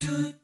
Good.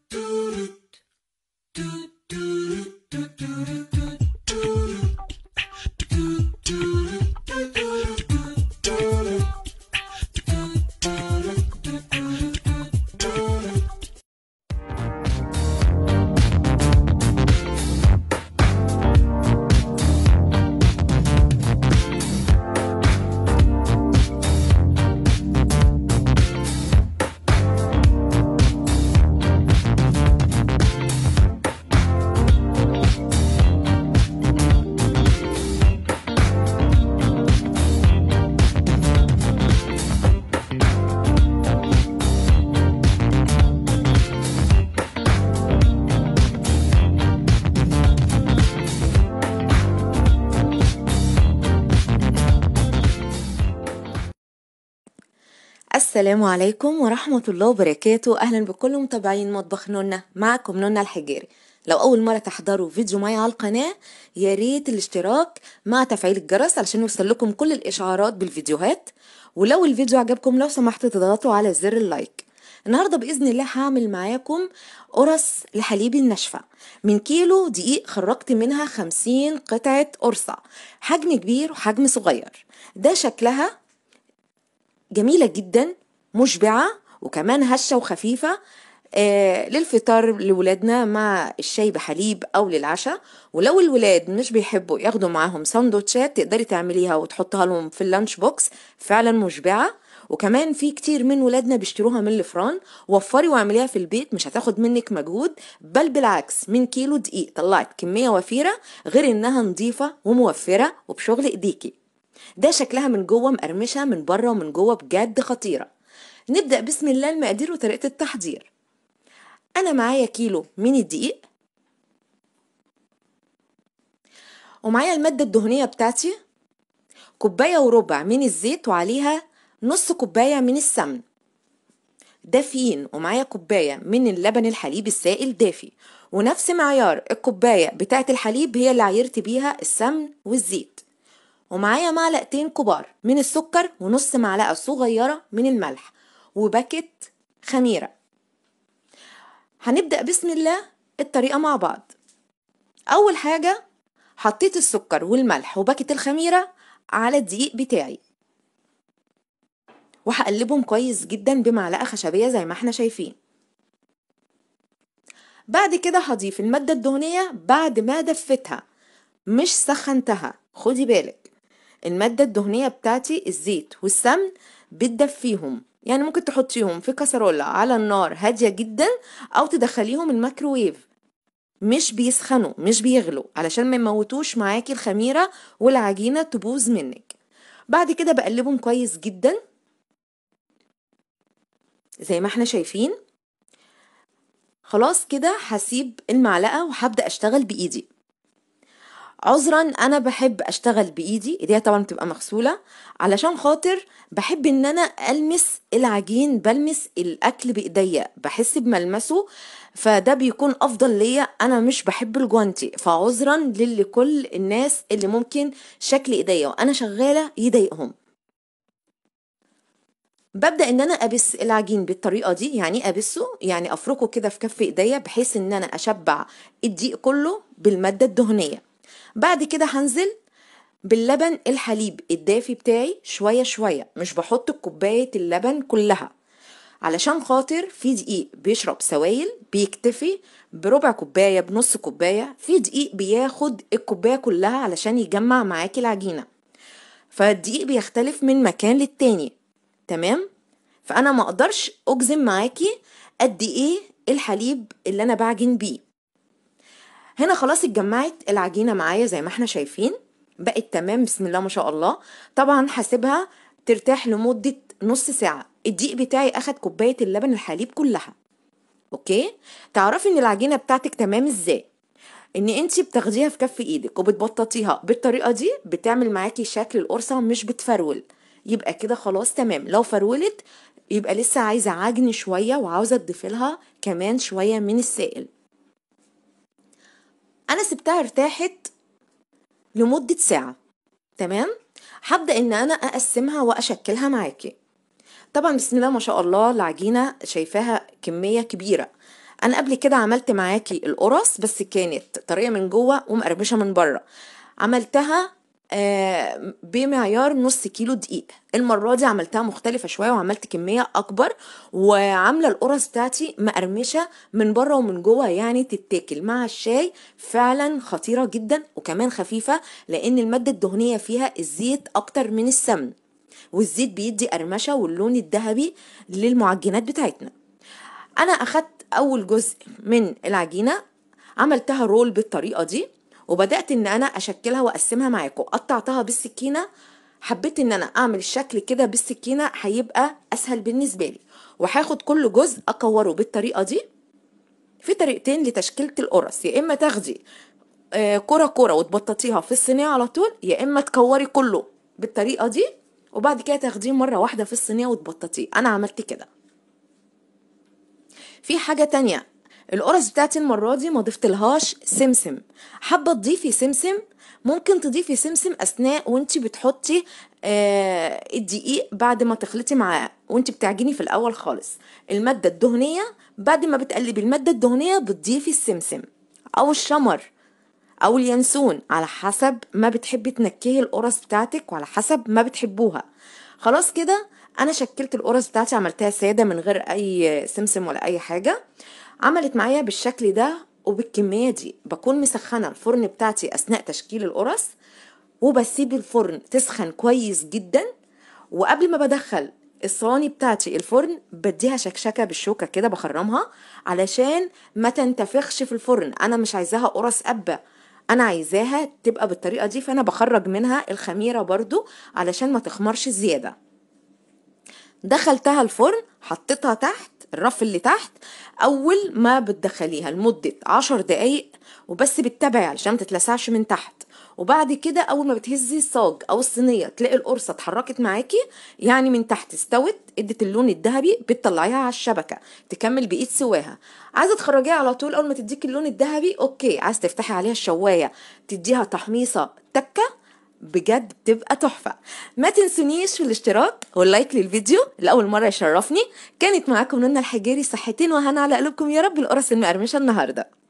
السلام عليكم ورحمة الله وبركاته أهلا بكل متابعين مطبخ نونا معكم نونا الحجاري لو أول مرة تحضروا فيديو معي على القناة يا ريت الاشتراك مع تفعيل الجرس علشان يوصل لكم كل الإشعارات بالفيديوهات ولو الفيديو عجبكم لو سمحتوا تضغطوا على زر اللايك النهاردة بإذن الله هعمل معاكم قرص لحليب الناشفة من كيلو دقيق خرجت منها خمسين قطعة قرصة حجم كبير وحجم صغير ده شكلها جميلة جدا مشبعة وكمان هشة وخفيفة آه، للفطار لولادنا مع الشاي بحليب او للعشاء ولو الولاد مش بيحبوا ياخدوا معاهم سندوتشات تقدري تعمليها وتحطها لهم في اللانش بوكس فعلا مشبعه وكمان في كتير من ولادنا بيشتروها من الفران وفري واعمليها في البيت مش هتاخد منك مجهود بل بالعكس من كيلو دقيق طلعت كمية وفيرة غير انها نظيفة وموفرة وبشغل ايديكي ده شكلها من جوه مقرمشة من بره ومن جوه بجد خطيرة نبدأ بسم الله المقادير وطريقة التحضير أنا معايا كيلو من الدقيق ومعايا المادة الدهنية بتاعتي كوباية وربع من الزيت وعليها نص كوباية من السمن دافيين ومعايا كوباية من اللبن الحليب السائل دافي ونفس معيار الكوباية بتاعة الحليب هي اللي عيرت بيها السمن والزيت ومعايا معلقتين كبار من السكر ونص معلقة صغيرة من الملح وبكت خميرة هنبدأ بسم الله الطريقة مع بعض أول حاجة حطيت السكر والملح وبكت الخميرة على الدقيق بتاعي وهقلبهم كويس جدا بمعلقة خشبية زي ما احنا شايفين بعد كده هضيف المادة الدهنية بعد ما دفتها مش سخنتها خدي بالك المادة الدهنية بتاعتي الزيت والسمن بتدفيهم يعني ممكن تحطيهم في كسرولة على النار هادية جدا أو تدخليهم الميكروويف مش بيسخنوا مش بيغلوا علشان ما يموتوش معاكي الخميرة والعجينة تبوظ منك بعد كده بقلبهم كويس جدا زي ما احنا شايفين خلاص كده هسيب المعلقة وهبدأ أشتغل بإيدي عذرا انا بحب اشتغل بايدي ايديا طبعا بتبقى مغسوله علشان خاطر بحب ان انا المس العجين بلمس الاكل بايديا بحس بملمسه فده بيكون افضل ليا انا مش بحب الجوانتي فعذرا لكل الناس اللي ممكن شكل ايديا وانا شغاله يضايقهم ببدا ان انا ابس العجين بالطريقه دي يعني ابسه يعني افركه كده في كف ايديا بحيث ان انا اشبع الضيق كله بالماده الدهنيه بعد كده هنزل باللبن الحليب الدافي بتاعي شوية شوية مش بحط كوباية اللبن كلها علشان خاطر في دقيق بيشرب سوائل بيكتفي بربع كوباية بنص كوباية في دقيق بياخد الكوباية كلها علشان يجمع معاكي العجينة فالدقيق بيختلف من مكان للتاني تمام فأنا ما أقدرش أجزم معاكي قد إيه الحليب اللي أنا بعجن بيه هنا خلاص اتجمعت العجينة معايا زي ما احنا شايفين بقت تمام بسم الله ما شاء الله طبعا هسيبها ترتاح لمدة نص ساعة الضيق بتاعي اخد كوباية اللبن الحليب كلها اوكي تعرفي ان العجينة بتاعتك تمام ازاي ان انت بتاخديها في كف ايدك وبتبططيها بالطريقة دي بتعمل معاكي شكل القرصة مش بتفرول يبقى كده خلاص تمام لو فرولت يبقى لسه عايزة عجن شوية وعاوزة تضيفي لها كمان شوية من السائل انا سبتها ارتاحت لمده ساعه تمام هبدا ان انا اقسمها واشكلها معاكي طبعا بسم الله ما شاء الله العجينه شايفاها كميه كبيره انا قبل كده عملت معاكي القرص بس كانت طريقة من جوه ومقرمشه من بره عملتها آه، بمعيار نص كيلو دقيق المرة دي عملتها مختلفة شوية وعملت كمية أكبر وعاملة القرص بتاعتي مقرمشة من بره ومن جوه يعني تتاكل مع الشاي فعلا خطيرة جدا وكمان خفيفة لأن المادة الدهنية فيها الزيت أكتر من السمن والزيت بيدي قرمشة واللون الذهبي للمعجنات بتاعتنا أنا أخدت أول جزء من العجينة عملتها رول بالطريقة دي وبدات ان انا اشكلها واقسمها معاكم قطعتها بالسكينه حبيت ان انا اعمل الشكل كده بالسكينه هيبقى اسهل بالنسبه لي وهاخد كل جزء اكوره بالطريقه دي في طريقتين لتشكيله القرص يا اما تاخدي آه، كره كره وتبططيها في الصينيه على طول يا اما تكوري كله بالطريقه دي وبعد كده تاخديه مره واحده في الصينيه وتبططيه انا عملت كده في حاجه تانية القرص بتاعتي المرة دي ما ضفتلهاش سمسم حابة تضيفي سمسم ممكن تضيفي سمسم أثناء وانتي بتحطي آه الدقيق بعد ما تخلطي معاه وانتي بتعجني في الأول خالص المادة الدهنية بعد ما بتقلبي المادة الدهنية بتضيفي السمسم أو الشمر أو اليانسون على حسب ما بتحبي تنكهي القرص بتاعتك وعلى حسب ما بتحبوها خلاص كده أنا شكلت القرص بتاعتي عملتها سادة من غير أي سمسم ولا أي حاجة عملت معايا بالشكل ده وبالكمية دي بكون مسخنة الفرن بتاعتي أثناء تشكيل القرص وبسيب الفرن تسخن كويس جدا وقبل ما بدخل الصواني بتاعتي الفرن بديها شكشكة بالشوكة كده بخرمها علشان ما تنتفخش في الفرن أنا مش عايزاها قرص أبا أنا عايزاها تبقى بالطريقة دي فأنا بخرج منها الخميرة برضو علشان ما تخمرش زيادة دخلتها الفرن حطيتها تحت الرف اللي تحت اول ما بتدخليها لمده عشر دقايق وبس بتتابعي علشان ما تتلسعش من تحت وبعد كده اول ما بتهزي الصاج او الصينيه تلاقي القرصه اتحركت معاكي يعني من تحت استوت ادت اللون الذهبي بتطلعيها على الشبكه تكمل بايد سواها عايزه تخرجيها على طول اول ما تديكي اللون الذهبي اوكي عايز تفتحي عليها الشوايه تديها تحميصه تكه بجد بتبقى تحفة ما تنسونيش في الاشتراك واللايك للفيديو لأول مرة يشرفني كانت معاكم نونا الحجيري صحتين وهنا على قلوبكم يا رب القرص المقرمشة النهاردة